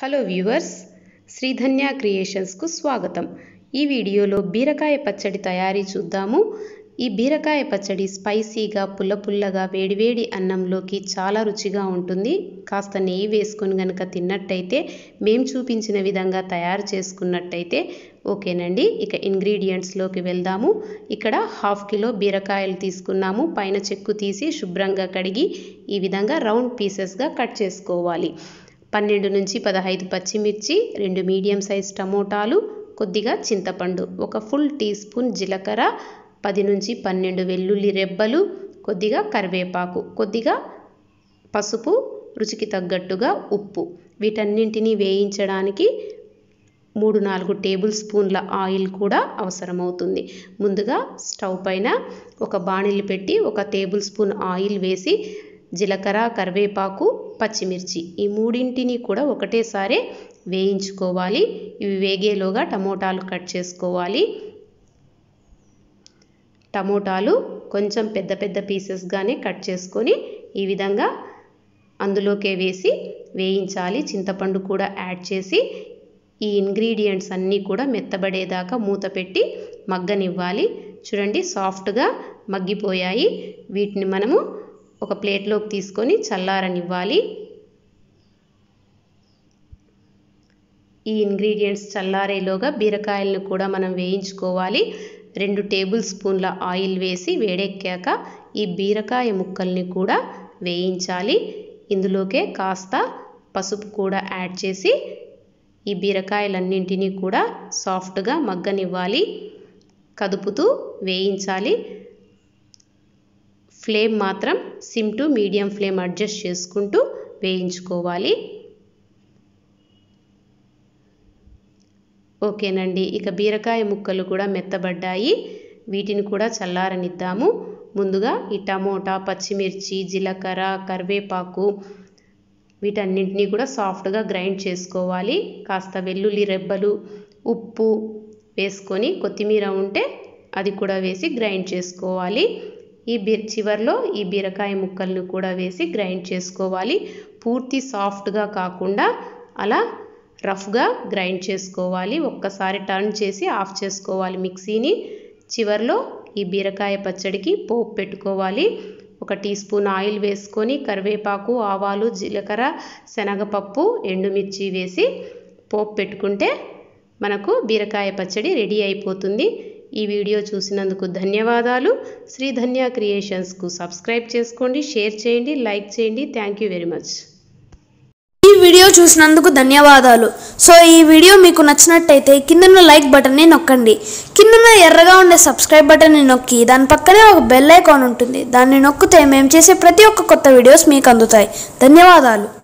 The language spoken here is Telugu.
హలో వ్యూవర్స్ శ్రీధన్య క్రియేషన్స్కు స్వాగతం ఈ వీడియోలో బీరకాయ పచ్చడి తయారీ చూద్దాము ఈ బీరకాయ పచ్చడి స్పైసీగా పుల్ల పుల్లగా వేడివేడి అన్నంలోకి చాలా రుచిగా ఉంటుంది కాస్త నెయ్యి వేసుకొని కనుక తిన్నట్టయితే మేము చూపించిన విధంగా తయారు చేసుకున్నట్టయితే ఓకేనండి ఇక ఇంగ్రీడియంట్స్లోకి వెళ్దాము ఇక్కడ హాఫ్ కిలో బీరకాయలు తీసుకున్నాము పైన చెక్కు తీసి శుభ్రంగా కడిగి ఈ విధంగా రౌండ్ పీసెస్గా కట్ చేసుకోవాలి పన్నెండు నుంచి పదహైదు పచ్చిమిర్చి రెండు మీడియం సైజ్ టమోటాలు కొద్దిగా చింతపండు ఒక ఫుల్ టీ స్పూన్ జీలకర్ర పది నుంచి పన్నెండు వెల్లుల్లి రెబ్బలు కొద్దిగా కరివేపాకు కొద్దిగా పసుపు రుచికి తగ్గట్టుగా ఉప్పు వీటన్నింటినీ వేయించడానికి మూడు నాలుగు టేబుల్ స్పూన్ల ఆయిల్ కూడా అవసరమవుతుంది ముందుగా స్టవ్ పైన ఒక బాణిలు పెట్టి ఒక టేబుల్ స్పూన్ ఆయిల్ వేసి జీలకర్ర కరివేపాకు పచ్చిమిర్చి ఈ మూడింటిని కూడా ఒకటేసారి వేయించుకోవాలి ఇవి వేగేలోగా టమోటాలు కట్ చేసుకోవాలి టమోటాలు కొంచెం పెద్ద పెద్ద పీసెస్గానే కట్ చేసుకొని ఈ విధంగా అందులోకే వేసి వేయించాలి చింతపండు కూడా యాడ్ చేసి ఈ ఇంగ్రీడియంట్స్ అన్నీ కూడా మెత్తబడేదాకా మూత పెట్టి మగ్గనివ్వాలి చూడండి సాఫ్ట్గా మగ్గిపోయాయి వీటిని మనము ఒక ప్లేట్లోకి తీసుకొని చల్లారనివ్వాలి ఈ ఇంగ్రీడియంట్స్ చల్లారేలోగా బీరకాయలను కూడా మనం వేయించుకోవాలి రెండు టేబుల్ స్పూన్ల ఆయిల్ వేసి వేడెక్కాక ఈ బీరకాయ ముక్కల్ని కూడా వేయించాలి ఇందులోకే కాస్త పసుపు కూడా యాడ్ చేసి ఈ బీరకాయలన్నింటినీ కూడా సాఫ్ట్గా మగ్గనివ్వాలి కదుపుతూ వేయించాలి ఫ్లేమ్ మాత్రం sim to medium flame adjust చేసుకుంటూ వేయించుకోవాలి ఓకేనండి ఇక బీరకాయ ముక్కలు కూడా మెత్తబడ్డాయి వీటిని కూడా చల్లారనిద్దాము ముందుగా ఈ టమోటా పచ్చిమిర్చి జీలకర్ర కరివేపాకు వీటన్నింటినీ కూడా సాఫ్ట్గా గ్రైండ్ చేసుకోవాలి కాస్త వెల్లుల్లి రెబ్బలు ఉప్పు వేసుకొని కొత్తిమీర ఉంటే అది కూడా వేసి గ్రైండ్ చేసుకోవాలి ఈ చివర్లో ఈ బీరకాయ ముక్కలను కూడా వేసి గ్రైండ్ చేసుకోవాలి పూర్తి సాఫ్ట్గా కాకుండా అలా రఫ్గా గ్రైండ్ చేసుకోవాలి ఒక్కసారి టర్న్ చేసి ఆఫ్ చేసుకోవాలి మిక్సీని చివర్లో ఈ బీరకాయ పచ్చడికి పోపు పెట్టుకోవాలి ఒక టీ స్పూన్ ఆయిల్ వేసుకొని కరివేపాకు ఆవాలు జీలకర్ర శనగపప్పు ఎండుమిర్చి వేసి పోపు పెట్టుకుంటే మనకు బీరకాయ పచ్చడి రెడీ అయిపోతుంది ఈ వీడియో చూసినందుకు ధన్యవాదాలు శ్రీ ధన్య క్రియేషన్స్కు సబ్స్క్రైబ్ చేసుకోండి షేర్ చేయండి లైక్ చేయండి థ్యాంక్ యూ వెరీ మచ్ ఈ వీడియో చూసినందుకు ధన్యవాదాలు సో ఈ వీడియో మీకు నచ్చినట్టయితే కిందన్న లైక్ బటన్ని నొక్కండి కిందన్న ఎర్రగా ఉండే సబ్స్క్రైబ్ బటన్ని నొక్కి దాని పక్కనే ఒక బెల్ ఐకాన్ ఉంటుంది దాన్ని నొక్కితే మేము చేసే ప్రతి ఒక్క కొత్త వీడియోస్ మీకు అందుతాయి ధన్యవాదాలు